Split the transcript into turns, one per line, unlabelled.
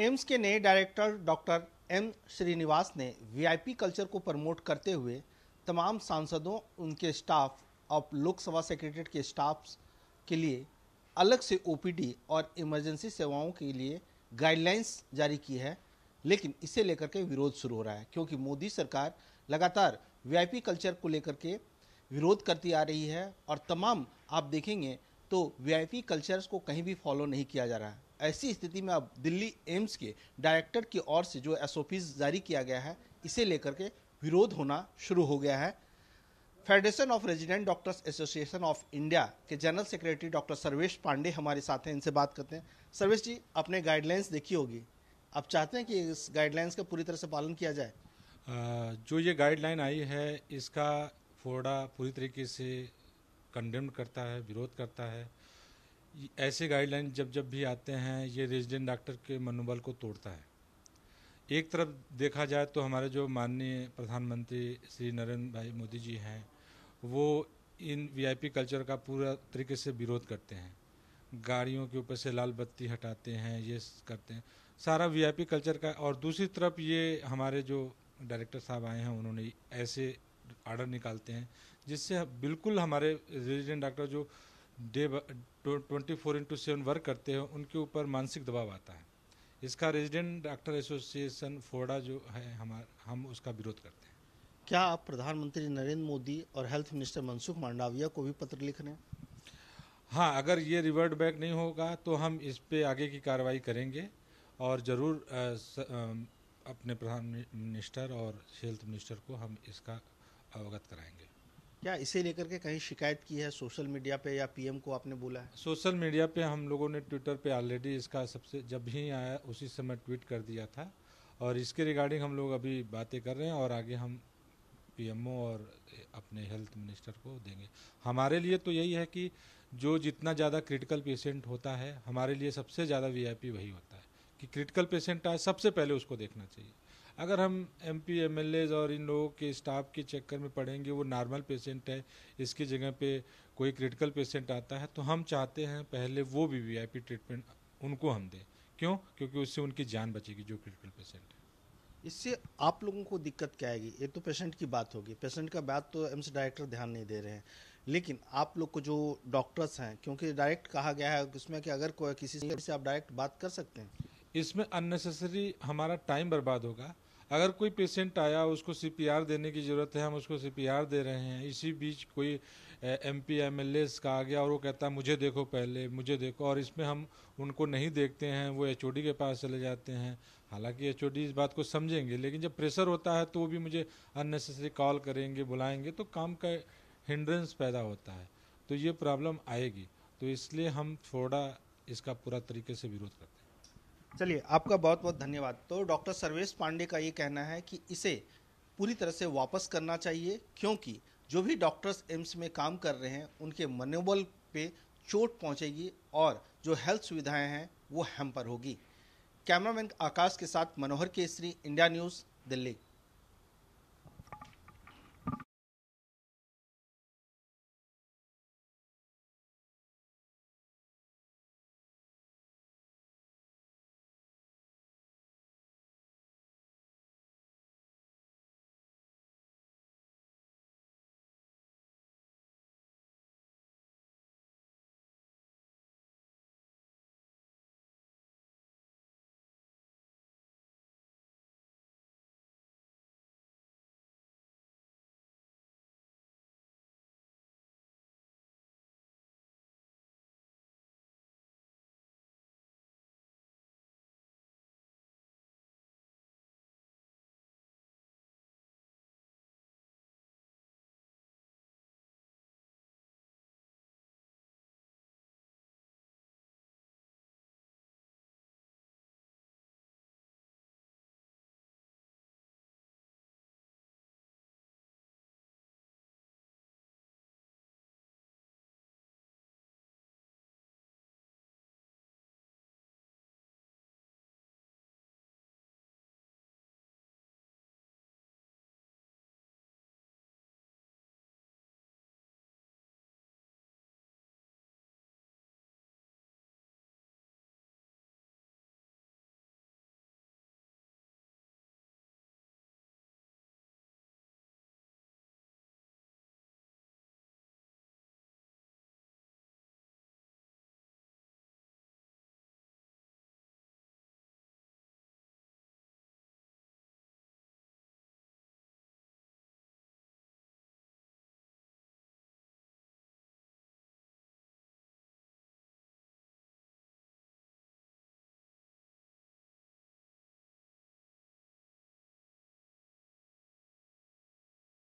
AIIMS के नए director doctor M Srinivas ने वीआईपी कल्चर को प्रमोट करते हुए तमाम सांसदों उनके स्टाफ और लोकसभा सेक्रेटरीट के स्टाफ के लिए अलग से ओपीडी और इमरजेंसी सेवाओं के लिए गाइडलाइंस जारी की है लेकिन इसे लेकर के विरोध शुरू हो रहा है क्योंकि मोदी सरकार लगातार वीआईपी कल्चर को लेकर के विरोध करती आ रही है और तमाम आप देखेंगे तो वीआईपी कल्चर्स को कहीं भी फॉलो नहीं किया जा रहा है ऐसी स्थिति में अब दिल्ली एम्स के डायरेक्टर की ओर से जो एस जारी किया गया है इसे लेकर के विरोध होना शुरू हो गया है federation of resident doctors association of India के general secretary doctor Sarvesh Pandey हमारे साथ हैं इनसे बात करते हैं सर्वेश जी आपने गाइडलाइंस देखी होगी आप चाहते हैं कि इस गाइडलाइंस का पूरी तरह से पालन किया जाए जो ये गाइडलाइन आई है
इसका फोड़ा पूरी तरीके से कंडेम करता है विरोध करता है ऐसे गाइडलाइन जब जब भी आते हैं ये रेजिडेंट डॉक्टर के मनोबल को तोड़ता है एक तरफ देखा जाए तो हमारे जो माननीय प्रधानमंत्री श्री नरेंद्र भाई मोदी जी हैं वो इन वीआईपी कल्चर का पूरा तरीके से विरोध करते हैं गाड़ियों के ऊपर से लाल बत्ती हटाते हैं ये करते हैं सारा वीआईपी कल्चर का और दूसरी तरफ ये हमारे जो डायरेक्टर साहब आए हैं उन्होंने ऐसे आर्डर निकालते हैं जिससे बिल्कुल हमारे रेजिडेंट डॉक्टर जो day twenty four into seven work करते हैं उनके ऊपर मानसिक दबाव आता है इसका रेजिडेंट
डॉक्टर एसोसिएशन फोड़ा जो है हमारा हम उसका विरोध करते हैं क्या आप प्रधानमंत्री नरेंद्र मोदी और हेल्थ मिनिस्टर मनसुख मांडाविया को भी पत्र लिख रहे हैं हाँ
अगर ये रिवर्ट बैक नहीं होगा तो हम इस पर आगे की कार्रवाई करेंगे और ज़रूर अपने प्रधान मिनिस्टर और हेल्थ मिनिस्टर को हम इसका अवगत कराएंगे
क्या इसे लेकर के कहीं शिकायत की है सोशल मीडिया पे या पीएम को आपने बोला है
सोशल मीडिया पे हम लोगों ने ट्विटर पे ऑलरेडी इसका सबसे जब ही आया उसी समय ट्वीट कर दिया था और इसके रिगार्डिंग हम लोग अभी बातें कर रहे हैं और आगे हम पीएमओ और अपने हेल्थ मिनिस्टर को देंगे हमारे लिए तो यही है कि जो जितना ज़्यादा क्रिटिकल पेशेंट होता है हमारे लिए सबसे ज़्यादा वीआईपी वही होता है कि क्रिटिकल पेशेंट आए सबसे पहले उसको देखना चाहिए अगर हम एम पी एम एल एज और इन लोगों के स्टाफ के चक्कर में पड़ेंगे वो नॉर्मल पेशेंट है इसकी जगह पे कोई क्रिटिकल पेशेंट आता है तो हम चाहते हैं पहले वो भी वी आई पी ट्रीटमेंट उनको हम दें क्यों क्योंकि उससे उनकी जान बचेगी जो क्रिटिकल पेशेंट
है इससे आप लोगों को दिक्कत क्या आएगी ये तो पेशेंट की बात होगी पेशेंट का बात तो एम्स डायरेक्टर ध्यान नहीं दे रहे हैं लेकिन आप लोग को जो डॉक्टर्स हैं क्योंकि डायरेक्ट कहा गया है उसमें कि अगर कोई किसी से आप डायरेक्ट बात कर सकते हैं इसमें अननेसेसरी
हमारा टाइम बर्बाद होगा अगर कोई पेशेंट आया उसको सीपीआर देने की ज़रूरत है हम उसको सीपीआर दे रहे हैं इसी बीच कोई M P M L S का आ गया और वो कहता है मुझे देखो पहले मुझे देखो और इसमें हम उनको नहीं देखते हैं वो एच के पास चले जाते हैं हालांकि एच इस बात को समझेंगे लेकिन जब प्रेशर होता है तो वो भी मुझे अननेसेसरी कॉल करेंगे बुलाएंगे तो काम का हिंड्रेंस पैदा होता है तो ये प्रॉब्लम आएगी तो इसलिए हम थोड़ा इसका पूरा तरीके से विरोध करते हैं
चलिए आपका बहुत बहुत धन्यवाद तो डॉक्टर सर्वेश पांडे का ये कहना है कि इसे पूरी तरह से वापस करना चाहिए क्योंकि जो भी डॉक्टर्स एम्स में काम कर रहे हैं उनके मनोबल पे चोट पहुंचेगी और जो हेल्थ सुविधाएं हैं वो हैम्पर होगी कैमरामैन आकाश के साथ मनोहर केसरी इंडिया न्यूज़ दिल्ली